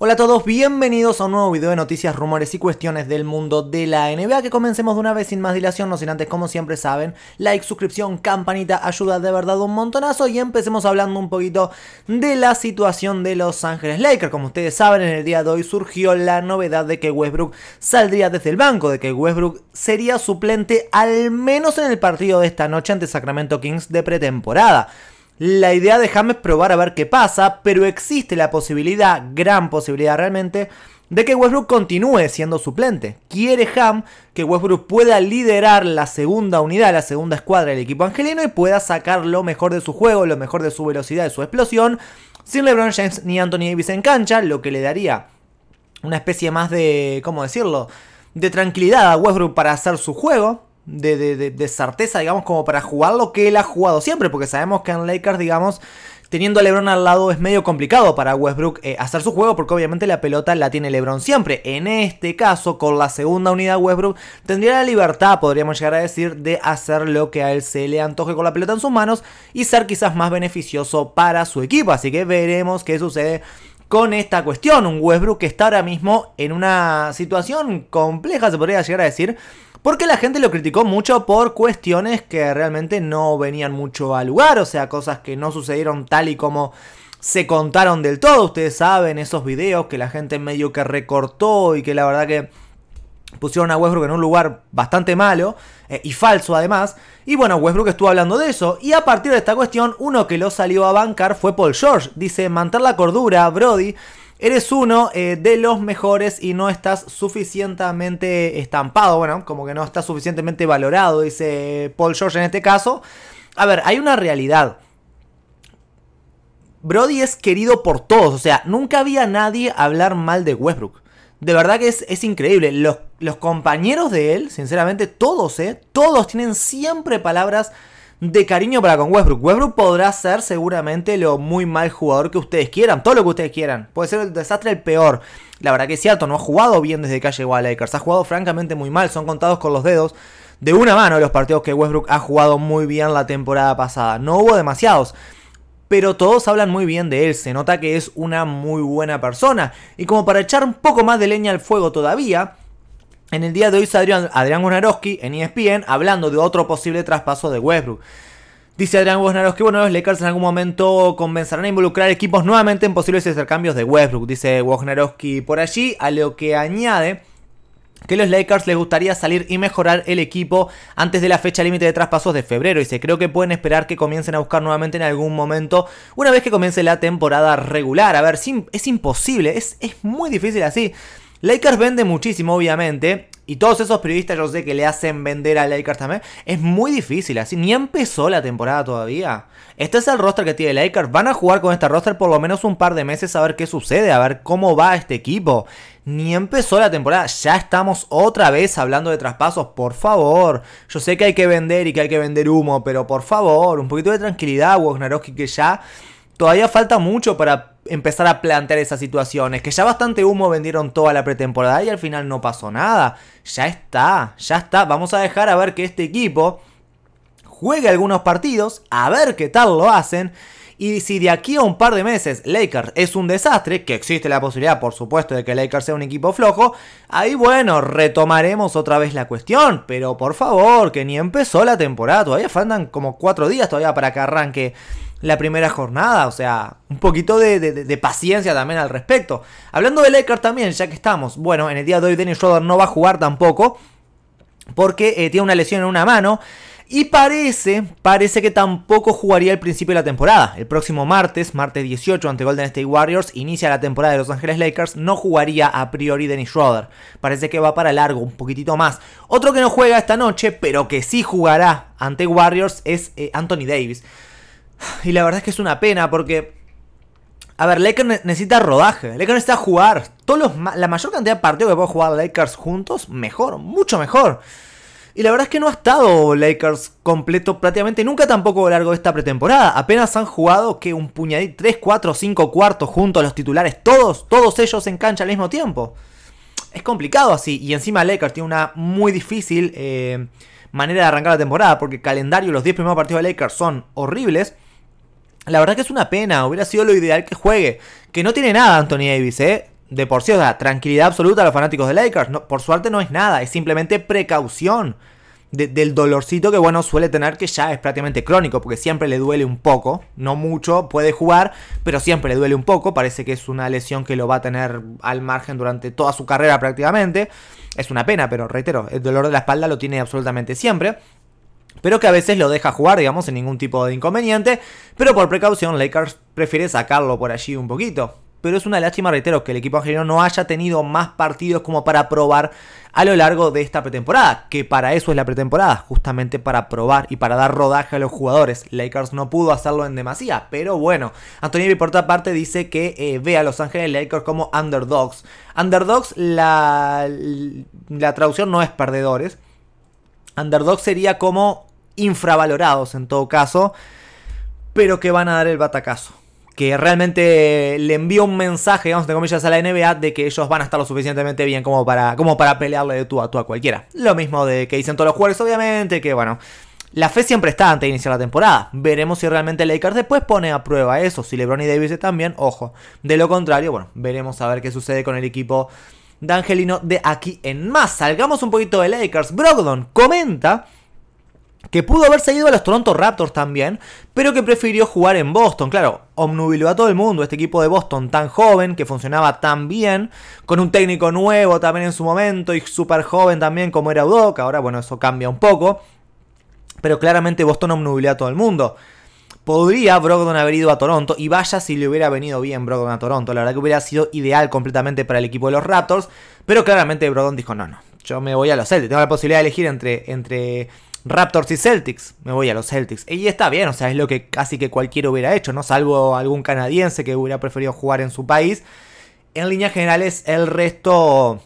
Hola a todos, bienvenidos a un nuevo video de noticias, rumores y cuestiones del mundo de la NBA que comencemos de una vez sin más dilación, no sin antes como siempre saben, like, suscripción, campanita, ayuda de verdad un montonazo y empecemos hablando un poquito de la situación de Los Ángeles Lakers. Como ustedes saben, en el día de hoy surgió la novedad de que Westbrook saldría desde el banco, de que Westbrook sería suplente al menos en el partido de esta noche ante Sacramento Kings de pretemporada la idea de es probar a ver qué pasa, pero existe la posibilidad, gran posibilidad realmente, de que Westbrook continúe siendo suplente. Quiere Ham que Westbrook pueda liderar la segunda unidad, la segunda escuadra del equipo angelino y pueda sacar lo mejor de su juego, lo mejor de su velocidad, de su explosión, sin LeBron James ni Anthony Davis en cancha, lo que le daría una especie más de, ¿cómo decirlo?, de tranquilidad a Westbrook para hacer su juego de, certeza, digamos, como para jugar lo que él ha jugado siempre, porque sabemos que en Lakers, digamos, teniendo a LeBron al lado es medio complicado para Westbrook eh, hacer su juego, porque obviamente la pelota la tiene LeBron siempre. En este caso, con la segunda unidad, Westbrook tendría la libertad, podríamos llegar a decir, de hacer lo que a él se le antoje con la pelota en sus manos y ser quizás más beneficioso para su equipo. Así que veremos qué sucede con esta cuestión. Un Westbrook que está ahora mismo en una situación compleja, se podría llegar a decir, porque la gente lo criticó mucho por cuestiones que realmente no venían mucho al lugar, o sea, cosas que no sucedieron tal y como se contaron del todo. Ustedes saben esos videos que la gente medio que recortó y que la verdad que pusieron a Westbrook en un lugar bastante malo eh, y falso además. Y bueno, Westbrook estuvo hablando de eso. Y a partir de esta cuestión, uno que lo salió a bancar fue Paul George. Dice, mantener la cordura, Brody. Eres uno eh, de los mejores y no estás suficientemente estampado, bueno, como que no estás suficientemente valorado, dice Paul George en este caso. A ver, hay una realidad. Brody es querido por todos, o sea, nunca había nadie hablar mal de Westbrook. De verdad que es, increíble. Los, los compañeros de él, sinceramente, todos, ¿eh? Todos tienen siempre palabras de cariño para con Westbrook. Westbrook podrá ser seguramente lo muy mal jugador que ustedes quieran, todo lo que ustedes quieran. Puede ser el desastre el peor. La verdad que es cierto, no ha jugado bien desde que llegó a Lakers. Ha jugado francamente muy mal, son contados con los dedos de una mano los partidos que Westbrook ha jugado muy bien la temporada pasada. No hubo demasiados. Pero todos hablan muy bien de él, se nota que es una muy buena persona. Y como para echar un poco más de leña al fuego todavía, en el día de hoy salió Adrián Wojnarowski en ESPN hablando de otro posible traspaso de Westbrook. Dice Adrián Wojnarowski, bueno, los Lakers en algún momento comenzarán a involucrar equipos nuevamente en posibles intercambios de Westbrook, dice Wojnarowski por allí, a lo que añade que los Lakers les gustaría salir y mejorar el equipo antes de la fecha límite de traspasos de febrero. Y se creo que pueden esperar que comiencen a buscar nuevamente en algún momento, una vez que comience la temporada regular. A ver, es imposible, es, es muy difícil así. Lakers vende muchísimo, obviamente. Y todos esos periodistas yo sé que le hacen vender a Lakers también. Es muy difícil, así. Ni empezó la temporada todavía. Este es el roster que tiene Lakers. Van a jugar con este roster por lo menos un par de meses a ver qué sucede, a ver cómo va este equipo. Ni empezó la temporada. Ya estamos otra vez hablando de traspasos. Por favor. Yo sé que hay que vender y que hay que vender humo, pero por favor, un poquito de tranquilidad, Wagnaroki que ya todavía falta mucho para empezar a plantear esas situaciones, que ya bastante humo vendieron toda la pretemporada y al final no pasó nada. Ya está, ya está. Vamos a dejar a ver que este equipo juegue algunos partidos, a ver qué tal lo hacen. Y si de aquí a un par de meses Lakers es un desastre, que existe la posibilidad por supuesto de que Lakers sea un equipo flojo, ahí bueno, retomaremos otra vez la cuestión. Pero por favor, que ni empezó la temporada, todavía faltan como cuatro días todavía para que arranque la primera jornada. O sea, un poquito de, paciencia también al respecto. Hablando de Lakers también, ya que estamos. Bueno, en el día de hoy Dennis Schroeder no va a jugar tampoco. Porque eh, tiene una lesión en una mano. Y parece, parece que tampoco jugaría al principio de la temporada. El próximo martes, martes 18, ante Golden State Warriors, inicia la temporada de Los Ángeles Lakers. No jugaría a priori Dennis Schroeder. Parece que va para largo, un poquitito más. Otro que no juega esta noche, pero que sí jugará ante Warriors, es eh, Anthony Davis. Y la verdad es que es una pena porque... A ver, Lakers necesita rodaje, Lakers necesita jugar. Todos la mayor cantidad de partidos que puede jugar Lakers juntos, mejor, mucho mejor. Y la verdad es que no ha estado Lakers completo prácticamente nunca tampoco a lo largo de esta pretemporada. Apenas han jugado que un puñadito, 3, 4, 5 cuartos juntos a los titulares, todos, todos ellos en cancha al mismo tiempo. Es complicado así. Y encima Lakers tiene una muy difícil eh, manera de arrancar la temporada porque el calendario, los 10 primeros partidos de Lakers son horribles. La verdad que es una pena, hubiera sido lo ideal que juegue. Que no tiene nada Anthony Davis, ¿eh? De por sí, o sea, tranquilidad absoluta a los fanáticos de Lakers. por suerte no es nada, es simplemente precaución del dolorcito que, bueno, suele tener, que ya es prácticamente crónico, porque siempre le duele un poco. No mucho, puede jugar, pero siempre le duele un poco. Parece que es una lesión que lo va a tener al margen durante toda su carrera prácticamente. Es una pena, pero reitero, el dolor de la espalda lo tiene absolutamente siempre pero que a veces lo deja jugar, digamos, sin ningún tipo de inconveniente, pero por precaución Lakers prefiere sacarlo por allí un poquito. Pero es una lástima, reitero, que el equipo argentino no haya tenido más partidos como para probar a lo largo de esta pretemporada, que para eso es la pretemporada, justamente para probar y para dar rodaje a los jugadores. Lakers no pudo hacerlo en demasía, pero bueno, Antonio por otra parte dice que eh, ve a Los Ángeles Lakers como underdogs. Underdogs, la, la traducción no es perdedores. Underdog sería como infravalorados en todo caso, pero que van a dar el batacazo. Que realmente le envió un mensaje, digamos, de comillas, a la NBA de que ellos van a estar lo suficientemente bien como para, como para pelearle de tú a tú a cualquiera. Lo mismo de que dicen todos los jugadores, obviamente, que bueno, la fe siempre está antes de iniciar la temporada. Veremos si realmente Lakers después pone a prueba eso. Si LeBron y Davis también, ojo. De lo contrario, bueno, veremos a ver qué sucede con el equipo de Angelino de aquí en más. Salgamos un poquito de Lakers. Brogdon comenta que pudo haberse ido a los Toronto Raptors también, pero que prefirió jugar en Boston. Claro, omnubiló a todo el mundo este equipo de Boston tan joven, que funcionaba tan bien, con un técnico nuevo también en su momento y súper joven también como era Udoca. Ahora, bueno, eso cambia un poco, pero claramente Boston omnubiló a todo el mundo. Podría Brogdon haber ido a Toronto y vaya si le hubiera venido bien Brogdon a Toronto. La verdad que hubiera sido ideal completamente para el equipo de los Raptors, pero claramente Brogdon dijo, no, no, yo me voy a los Celtics. Tengo la posibilidad de elegir entre, entre Raptors y Celtics, me voy a los Celtics. Y está bien, o sea, es lo que casi que cualquiera hubiera hecho, ¿no? Salvo algún canadiense que hubiera preferido jugar en su país. En líneas generales, el resto...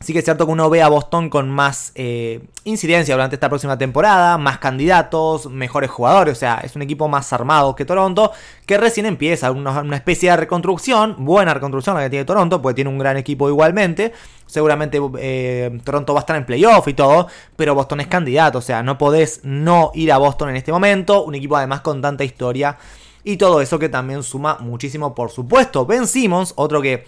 Sí que es cierto que uno ve a Boston con más eh, incidencia durante esta próxima temporada, más candidatos, mejores jugadores, o sea, es un equipo más armado que Toronto, que recién empieza una, una especie de reconstrucción, buena reconstrucción la que tiene Toronto, porque tiene un gran equipo igualmente, Seguramente eh, Toronto va a estar en playoff y todo, pero Boston es candidato, o sea, no podés no ir a Boston en este momento, un equipo además con tanta historia y todo eso que también suma muchísimo, por supuesto. Ben Simmons, otro que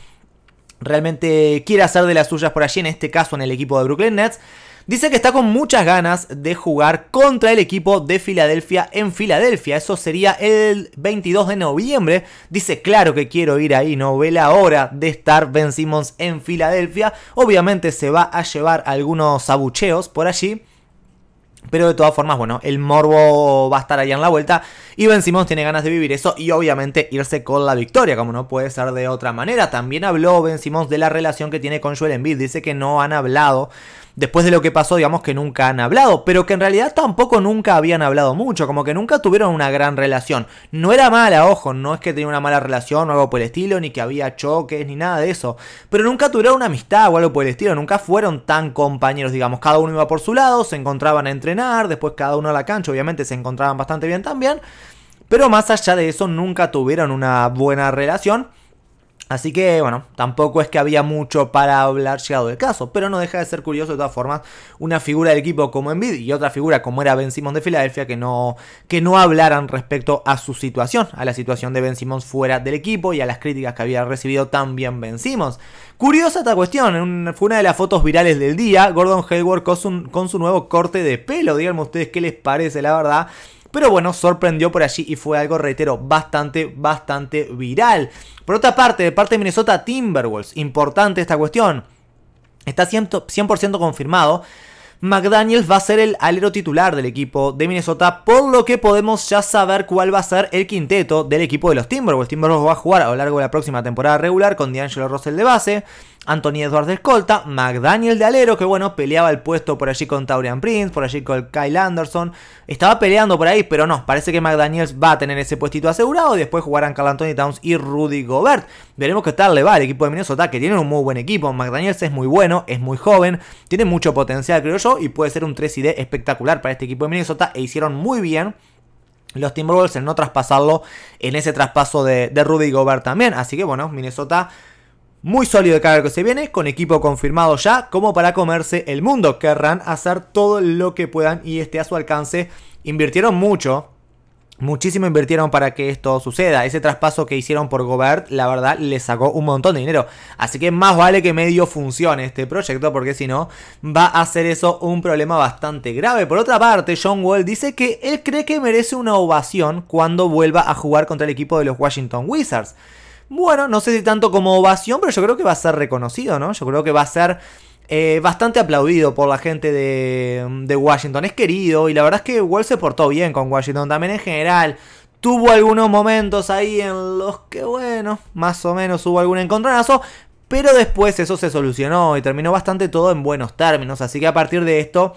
realmente quiere hacer de las suyas por allí, en este caso en el equipo de Brooklyn Nets. Dice que está con muchas ganas de jugar contra el equipo de Filadelfia en Filadelfia. Eso sería el 22 de noviembre. Dice, claro que quiero ir ahí, no ve la hora de estar Ben Simmons en Filadelfia. Obviamente se va a llevar algunos abucheos por allí. Pero de todas formas, bueno, el morbo va a estar allá en la vuelta. Y Ben Simmons tiene ganas de vivir eso y obviamente irse con la victoria, como no puede ser de otra manera. También habló Ben Simmons de la relación que tiene con Joel Embiid. Dice que no han hablado después de lo que pasó, digamos que nunca han hablado, pero que en realidad tampoco nunca habían hablado mucho, como que nunca tuvieron una gran relación. No era mala, ojo, no es que tenía una mala relación o algo por el estilo, ni que había choques, ni nada de eso, pero nunca tuvieron una amistad o algo por el estilo, nunca fueron tan compañeros, digamos, cada uno iba por su lado, se encontraban a entrenar, después cada uno a la cancha, obviamente se encontraban bastante bien también, pero más allá de eso nunca tuvieron una buena relación. Así que bueno, tampoco es que había mucho para hablar llegado el caso, pero no deja de ser curioso de todas formas una figura del equipo como Envid y otra figura como era Ben Simmons de Filadelfia que no, que no hablaran respecto a su situación, a la situación de Ben Simmons fuera del equipo y a las críticas que había recibido también Ben Simmons. Curiosa esta cuestión, fue una de las fotos virales del día, Gordon Hayward con su, con su nuevo corte de pelo, díganme ustedes qué les parece la verdad. Pero bueno, sorprendió por allí y fue algo, reitero, bastante, bastante viral. Por otra parte, de parte de Minnesota Timberwolves, importante esta cuestión. Está 100%, confirmado McDaniels va a ser el alero titular del equipo de Minnesota, por lo que podemos ya saber cuál va a ser el quinteto del equipo de los Timberwolves. Timberwolves va a jugar a lo largo de la próxima temporada regular con D'Angelo Russell de base, Anthony Edwards de escolta, McDaniel de alero, que bueno, peleaba el puesto por allí con Taurian Prince, por allí con Kyle Anderson. Estaba peleando por ahí, pero no, parece que McDaniels va a tener ese puestito asegurado. después jugarán Carl Anthony Towns y Rudy Gobert. Veremos qué tal le va el equipo de Minnesota, que tiene un muy buen equipo. McDaniels es muy bueno, es muy joven, tiene mucho potencial, creo yo, y puede ser un 3 D espectacular para este equipo de Minnesota. E hicieron muy bien los Timberwolves en no traspasarlo en ese traspaso de, de Rudy Gobert también. Así que bueno, Minnesota muy sólido cada vez que se viene, con equipo confirmado ya, como para comerse el mundo. Querrán hacer todo lo que puedan y esté a su alcance. Invirtieron mucho, Muchísimo invirtieron para que esto suceda. Ese traspaso que hicieron por Gobert, la verdad, le sacó un montón de dinero. Así que más vale que medio funcione este proyecto, porque si no, va a ser eso un problema bastante grave. Por otra parte, John Wall dice que él cree que merece una ovación cuando vuelva a jugar contra el equipo de los Washington Wizards bueno, no sé si tanto como ovación, pero yo creo que va a ser reconocido, ¿no? Yo creo que va a ser eh, bastante aplaudido por la gente de, Washington. Es querido y la verdad es que igual se portó bien con Washington también en general. Tuvo algunos momentos ahí en los que, bueno, más o menos hubo algún encontronazo. Pero después eso se solucionó y terminó bastante todo en buenos términos. Así que a partir de esto,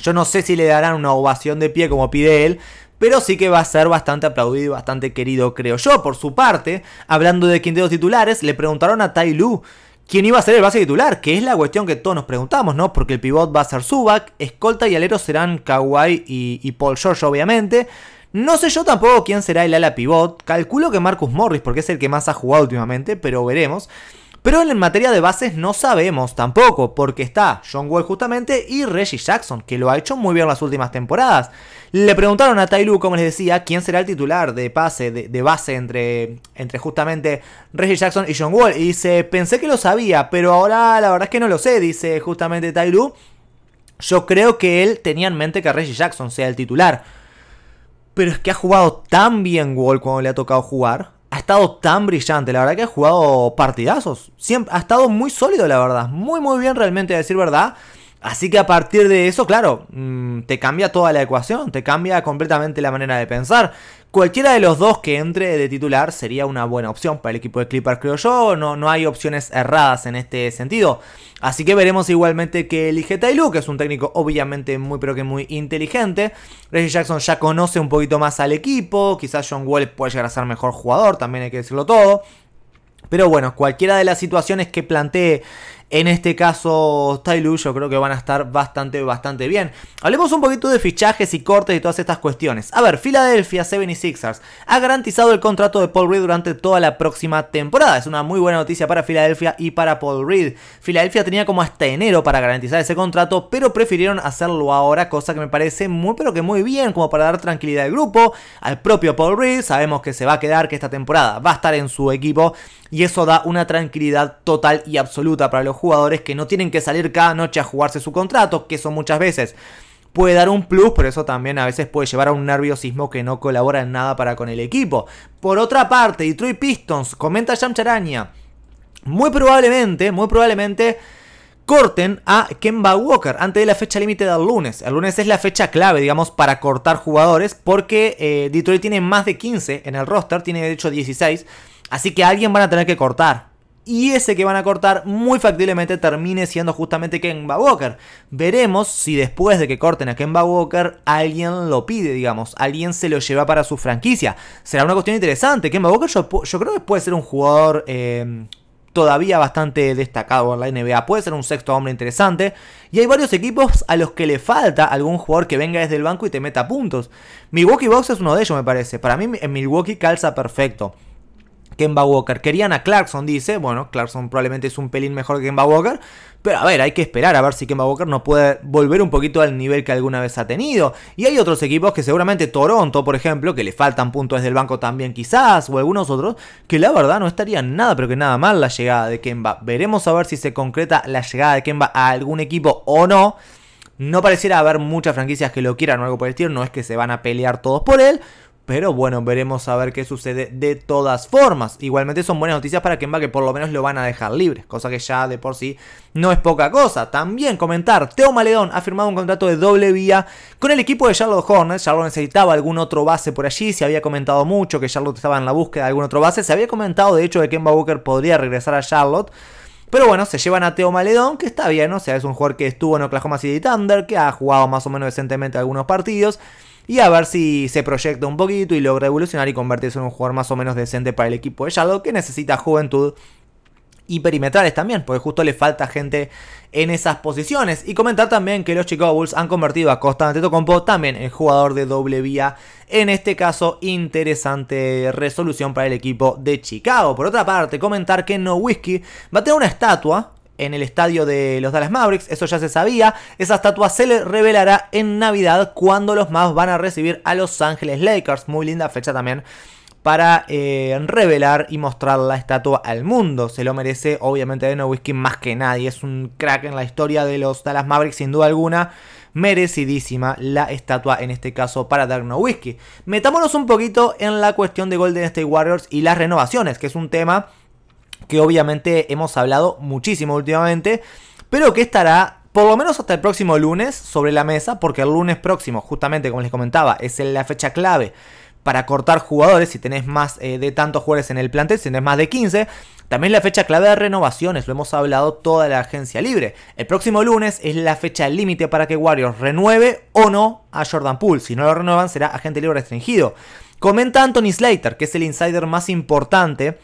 yo no sé si le darán una ovación de pie como pide él pero sí que va a ser bastante aplaudido, y bastante querido, creo yo. Por su parte, hablando de de los titulares, le preguntaron a Tai Lu quién iba a ser el base titular, que es la cuestión que todos nos preguntamos, ¿no? Porque el pivot va a ser Subak, escolta y alero serán Kawhi y, y Paul George, obviamente. No sé yo tampoco quién será el ala pivot. Calculo que Marcus Morris, porque es el que más ha jugado últimamente, pero veremos. Pero en materia de bases no sabemos tampoco, porque está John Wall justamente y Reggie Jackson, que lo ha hecho muy bien las últimas temporadas. Le preguntaron a Tyloo, como les decía, quién será el titular de pase, de, base entre, entre justamente Reggie Jackson y John Wall. Y dice, pensé que lo sabía, pero ahora la verdad es que no lo sé, dice justamente Tyloo. Yo creo que él tenía en mente que Reggie Jackson sea el titular. Pero es que ha jugado tan bien Wall cuando le ha tocado jugar ha estado tan brillante. La verdad que ha jugado partidazos. Siempre, ha estado muy sólido, la verdad. Muy, muy bien realmente, a decir verdad. Así que a partir de eso, claro, mm, te cambia toda la ecuación, te cambia completamente la manera de pensar. Cualquiera de los dos que entre de titular sería una buena opción para el equipo de Clippers, creo yo. No, no hay opciones erradas en este sentido. Así que veremos igualmente que elige Tailu, que es un técnico obviamente muy pero que muy inteligente. Reggie Jackson ya conoce un poquito más al equipo. Quizás John Wall puede llegar a ser mejor jugador, también hay que decirlo todo. Pero bueno, cualquiera de las situaciones que plantee en este caso, Tyloo, yo creo que van a estar bastante, bastante bien. Hablemos un poquito de fichajes y cortes y todas estas cuestiones. A ver, Philadelphia 76ers ha garantizado el contrato de Paul Reed durante toda la próxima temporada. Es una muy buena noticia para Filadelfia y para Paul Reed. Filadelfia tenía como hasta enero para garantizar ese contrato, pero prefirieron hacerlo ahora, cosa que me parece muy, pero que muy bien, como para dar tranquilidad al grupo, al propio Paul Reed. Sabemos que se va a quedar, que esta temporada va a estar en su equipo y eso da una tranquilidad total y absoluta para los jugadores que no tienen que salir cada noche a jugarse su contrato, que eso muchas veces puede dar un plus, pero eso también a veces puede llevar a un nerviosismo que no colabora en nada para con el equipo. Por otra parte, Detroit Pistons, comenta Jam Charaña, muy probablemente, muy probablemente corten a Kemba Walker antes de la fecha límite del lunes. El lunes es la fecha clave, digamos, para cortar jugadores porque eh, Detroit tiene más de 15 en el roster, tiene de hecho 16, así que alguien van a tener que cortar y ese que van a cortar muy factiblemente termine siendo justamente Kemba Walker. Veremos si después de que corten a Kemba Walker alguien lo pide, digamos, alguien se lo lleva para su franquicia. Será una cuestión interesante. Kemba Walker yo, creo que puede ser un jugador... Em, todavía bastante destacado en la NBA. Puede ser un sexto hombre interesante. Y hay varios equipos a los que le falta algún jugador que venga desde el banco y te meta puntos. Milwaukee Box es uno de ellos, me parece. Para mí, en Milwaukee calza perfecto. Kemba Walker. Querían a Clarkson, dice. Bueno, Clarkson probablemente es un pelín mejor que Kemba Walker. Pero a ver, hay que esperar a ver si Kemba Walker no puede volver un poquito al nivel que alguna vez ha tenido. Y hay otros equipos que seguramente Toronto, por ejemplo, que le faltan puntos desde el banco también quizás, o algunos otros, que la verdad no estarían nada, pero que nada mal la llegada de Kemba. Veremos a ver si se concreta la llegada de Kemba a algún equipo o no. No pareciera haber muchas franquicias que lo quieran o algo por el estilo, no es que se van a pelear todos por él, pero bueno, veremos a ver qué sucede de todas formas. Igualmente son buenas noticias para Kemba que por lo menos lo van a dejar libre, cosa que ya de por sí no es poca cosa. También comentar, Teo Maledón ha firmado un contrato de doble vía con el equipo de Charlotte Hornets. Charlotte necesitaba algún otro base por allí, se había comentado mucho que Charlotte estaba en la búsqueda de algún otro base. Se había comentado de hecho de que Kemba Walker podría regresar a Charlotte. Pero bueno, se llevan a Teo Maledón, que está bien, ¿no? o sea, es un jugador que estuvo en Oklahoma City Thunder, que ha jugado más o menos decentemente algunos partidos y a ver si se proyecta un poquito y logra evolucionar y convertirse en un jugador más o menos decente para el equipo de Shadow que necesita juventud y perimetrales también, porque justo le falta gente en esas posiciones. Y comentar también que los Chicago Bulls han convertido a Costa Antetokounmpo también en jugador de doble vía. En este caso, interesante resolución para el equipo de Chicago. Por otra parte, comentar que No Whiskey va a tener una estatua en el estadio de los Dallas Mavericks, eso ya se sabía. Esa estatua se le revelará en Navidad cuando los Mavs van a recibir a Los Ángeles Lakers. Muy linda fecha también para eh, revelar y mostrar la estatua al mundo. Se lo merece obviamente Whiskey más que nadie. Es un crack en la historia de los Dallas Mavericks sin duda alguna. Merecidísima la estatua en este caso para Dark Whiskey. Metámonos un poquito en la cuestión de Golden State Warriors y las renovaciones, que es un tema que obviamente hemos hablado muchísimo últimamente, pero que estará por lo menos hasta el próximo lunes sobre la mesa, porque el lunes próximo, justamente como les comentaba, es la fecha clave para cortar jugadores, si tenés más eh, de tantos jugadores en el plantel, si tenés más de 15. También la fecha clave de renovaciones, lo hemos hablado toda la agencia libre. El próximo lunes es la fecha límite para que Warriors renueve o no a Jordan Poole. Si no lo renuevan será agente libre restringido. Comenta Anthony Slater, que es el insider más importante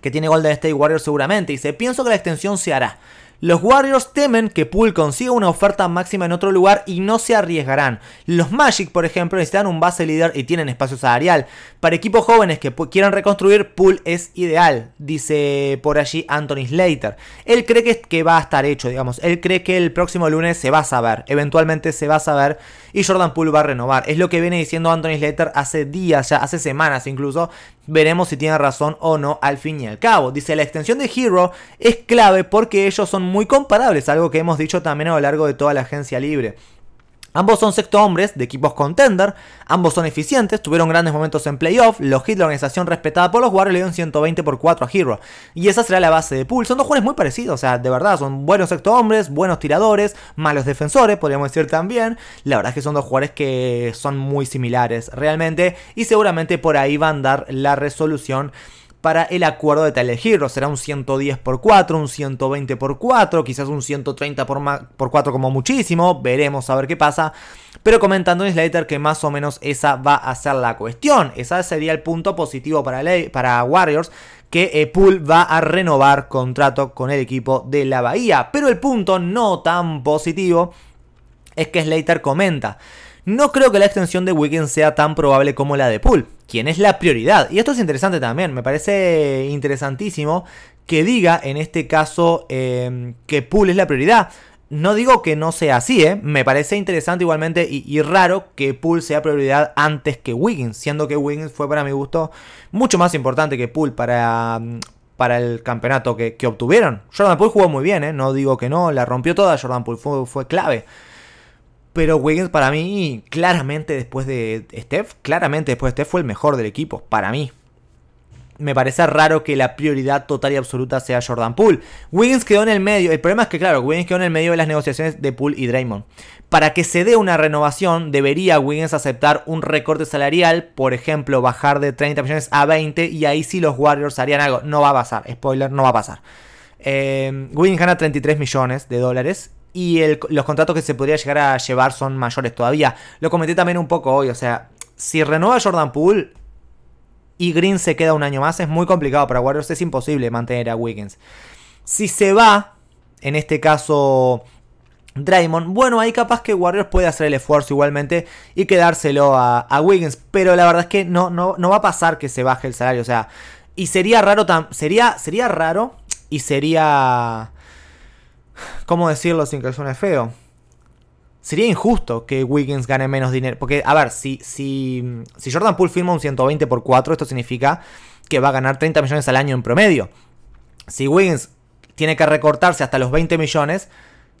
que tiene Golden State Warriors seguramente. Dice, pienso que la extensión se hará. Los Warriors temen que Pool consiga una oferta máxima en otro lugar y no se arriesgarán. Los Magic, por ejemplo, necesitan un base líder y tienen espacio salarial. Para equipos jóvenes que quieran reconstruir, Pool es ideal, dice por allí Anthony Slater. Él cree que, que va a estar hecho, digamos. Él cree que el próximo lunes se va a saber. Eventualmente se va a saber y Jordan Poole va a renovar. Es lo que viene diciendo Anthony Slater hace días, ya hace semanas incluso. Veremos si tiene razón o no al fin y al cabo. Dice, la extensión de Hero es clave porque ellos son muy comparables, algo que hemos dicho también a lo largo de toda la agencia libre. Ambos son sexto hombres de equipos contender, ambos son eficientes, tuvieron grandes momentos en playoff, los hits de la organización respetada por los Warriors le dieron 120 por 4 a Hero. Y esa será la base de Pool. Son dos jugadores muy parecidos, o sea, de verdad, son buenos sexto hombres, buenos tiradores, malos defensores, podríamos decir también. La verdad es que son dos jugadores que son muy similares realmente y seguramente por ahí van a dar la resolución para el acuerdo de Tyler Hero. Será un 110 por 4, un 120 por 4, quizás un 130 por, por 4 como muchísimo. Veremos a ver qué pasa. Pero comentando en Slater que más o menos esa va a ser la cuestión. Ese sería el punto positivo para, para Warriors que eh, Pool va a renovar contrato con el equipo de la Bahía. Pero el punto no tan positivo es que Slater comenta no creo que la extensión de Wiggins sea tan probable como la de Poole, quien es la prioridad. Y esto es interesante también, me parece interesantísimo que diga en este caso em, que Poole es la prioridad. No digo que no sea así, ¿eh? me parece interesante igualmente y, raro que Poole sea prioridad antes que Wiggins, siendo que Wiggins fue para mi gusto mucho más importante que Poole para, mm, para el campeonato que, obtuvieron. Jordan Poole jugó muy bien, ¿eh? no digo que no, la rompió toda Jordan Poole, fue clave. Pero Wiggins para mí, claramente después de Steph, claramente después de Steph fue el mejor del equipo, para mí. Me parece raro que la prioridad total y absoluta sea Jordan Poole. Wiggins quedó en el medio. El problema es que, claro, Wiggins quedó en el medio de las negociaciones de Poole y Draymond. Para que se dé una renovación, debería Wiggins aceptar un recorte salarial, por ejemplo, bajar de 30 millones a 20, y ahí sí los Warriors harían algo. No va a pasar, spoiler, no va a pasar. Eh, Wiggins gana 33 millones de dólares y los contratos que se podría llegar a llevar son mayores todavía. Lo comenté también un poco hoy, o sea, si renueva Jordan Poole y Green se queda un año más, es muy complicado para Warriors, es imposible mantener a Wiggins. Si se va, en este caso Draymond, bueno, ahí capaz que Warriors puede hacer el esfuerzo igualmente y quedárselo a, Wiggins, pero la verdad es que no, no, no, va a pasar que se baje el salario, o sea, y sería raro, tan sería, sería raro y sería ¿Cómo decirlo sin que suene feo? Sería injusto que Wiggins gane menos dinero. Porque, a ver, si, si, Jordan Poole firma un 120 por 4, esto significa que va a ganar 30 millones al año en promedio. Si Wiggins tiene que recortarse hasta los 20 millones,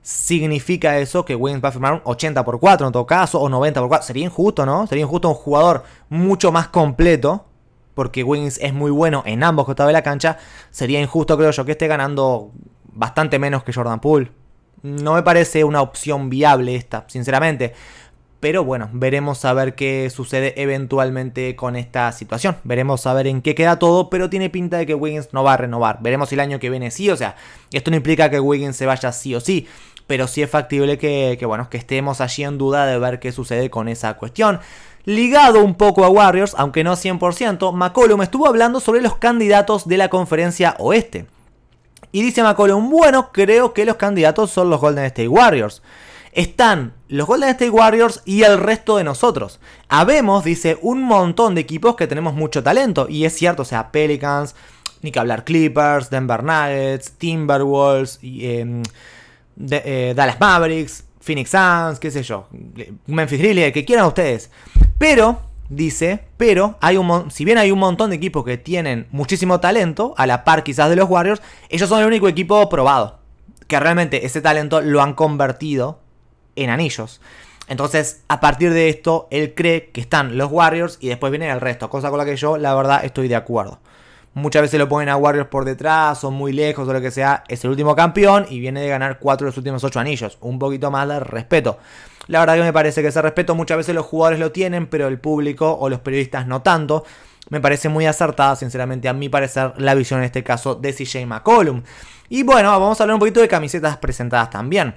significa eso que Wiggins va a firmar un 80 por 4 en todo caso, o 90 por 4. Sería injusto, ¿no? Sería injusto un jugador mucho más completo, porque Wiggins es muy bueno en ambos costados de la cancha. Sería injusto, creo yo, que esté ganando bastante menos que Jordan Poole. No me parece una opción viable esta, sinceramente. Pero bueno, veremos a ver qué sucede eventualmente con esta situación. Veremos a ver en qué queda todo, pero tiene pinta de que Wiggins no va a renovar. Veremos si el año que viene sí, o sea, esto no implica que Wiggins se vaya sí o sí. Pero sí es factible que, bueno, que estemos allí en duda de ver qué sucede con esa cuestión. Ligado un poco a Warriors, aunque no 100%, McCollum estuvo hablando sobre los candidatos de la conferencia oeste. Y dice McCollum, bueno, creo que los candidatos son los Golden State Warriors. Están los Golden State Warriors y el resto de nosotros. Habemos, dice, un montón de equipos que tenemos mucho talento. Y es cierto, o sea, Pelicans, ni que hablar Clippers, Denver Nuggets, Timberwolves, em, eh, Dallas Mavericks, Phoenix Suns, qué sé yo, Memphis Grizzlies, que quieran ustedes. Pero dice, pero hay un si bien hay un montón de equipos que tienen muchísimo talento, a la par quizás de los Warriors, ellos son el único equipo probado, que realmente ese talento lo han convertido en anillos. Entonces, a partir de esto, él cree que están los Warriors y después viene el resto, cosa con la que yo, la verdad, estoy de acuerdo. Muchas veces lo ponen a Warriors por detrás o muy lejos o lo que sea. Es el último campeón y viene de ganar cuatro de los últimos ocho anillos. Un poquito más de respeto. La verdad que me parece que ese respeto muchas veces los jugadores lo tienen, pero el público o los periodistas no tanto. Me parece muy acertada, sinceramente, a mi parecer, la visión en este caso de CJ McCollum. Y bueno, vamos a hablar un poquito de camisetas presentadas también.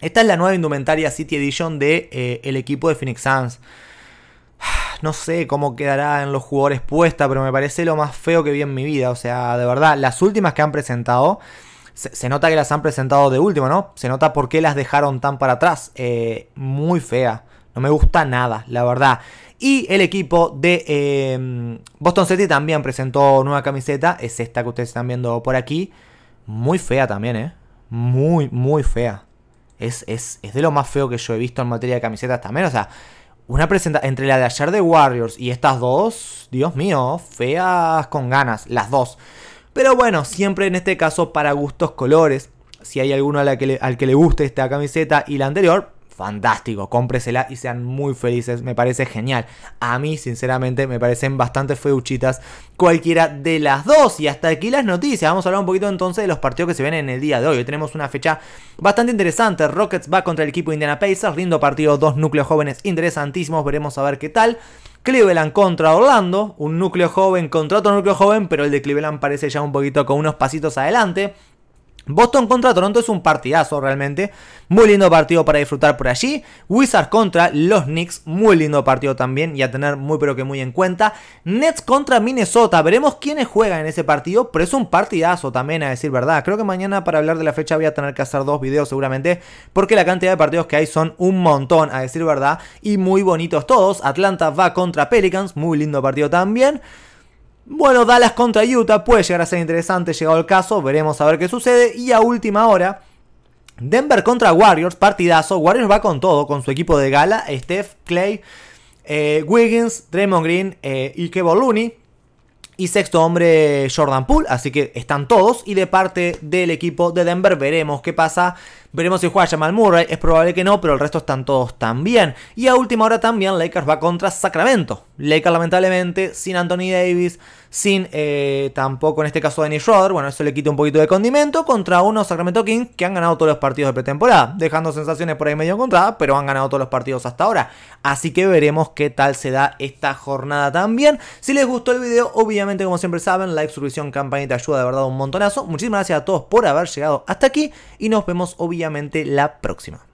Esta es la nueva indumentaria City Edition del de, eh, el equipo de Phoenix Suns. No sé cómo quedará en los jugadores puesta, pero me parece lo más feo que vi en mi vida. O sea, de verdad, las últimas que han presentado se, nota que las han presentado de último, ¿no? Se nota por qué las dejaron tan para atrás. Eh, muy fea. No me gusta nada, la verdad. Y el equipo de em, Boston City también presentó nueva camiseta. Es esta que ustedes están viendo por aquí. Muy fea también, ¿eh? Muy, muy fea. Es, es de lo más feo que yo he visto en materia de camisetas también. O sea, una presentación entre la de ayer de Warriors y estas dos, Dios mío, feas con ganas, las dos. Pero bueno, siempre en este caso para gustos colores. Si hay alguno que al que le guste esta camiseta y la anterior, fantástico, cómpresela y sean muy felices, me parece genial. A mí, sinceramente, me parecen bastante feuchitas cualquiera de las dos. Y hasta aquí las noticias. Vamos a hablar un poquito entonces de los partidos que se ven en el día de hoy. Hoy tenemos una fecha bastante interesante. Rockets va contra el equipo Indiana Pacers, lindo partido, dos núcleos jóvenes interesantísimos, veremos a ver qué tal. Cleveland contra Orlando, un núcleo joven contra otro núcleo joven, pero el de Cleveland parece ya un poquito con unos pasitos adelante. Boston contra Toronto es un partidazo realmente. Muy lindo partido para disfrutar por allí. Wizards contra los Knicks. Muy lindo partido también. Y a tener muy pero que muy en cuenta. Nets contra Minnesota. Veremos quiénes juegan en ese partido. Pero es un partidazo también, a decir verdad. Creo que mañana para hablar de la fecha voy a tener que hacer dos videos seguramente. Porque la cantidad de partidos que hay son un montón, a decir verdad. Y muy bonitos todos. Atlanta va contra Pelicans. Muy lindo partido también. Bueno, Dallas contra Utah puede llegar a ser interesante, llegado el caso, veremos a ver qué sucede. Y a última hora, Denver contra Warriors, partidazo. Warriors va con todo, con su equipo de gala, Steph, Clay, eh, Wiggins, Draymond Green eh, y Kevin Looney. Y sexto hombre Jordan Poole, así que están todos. Y de parte del equipo de Denver veremos qué pasa Veremos si juega Jamal Murray, es probable que no, pero el resto están todos también. Y a última hora también Lakers va contra Sacramento. Lakers lamentablemente sin Anthony Davis, sin eh, tampoco en este caso Dennis Schroeder, bueno, eso le quita un poquito de condimento contra unos Sacramento Kings que han ganado todos los partidos de pretemporada, dejando sensaciones por ahí medio encontradas, pero han ganado todos los partidos hasta ahora. Así que veremos qué tal se da esta jornada también. Si les gustó el video, obviamente como siempre saben, like, suscripción, campanita ayuda de verdad un montonazo. Muchísimas gracias a todos por haber llegado hasta aquí y nos vemos obviamente la próxima.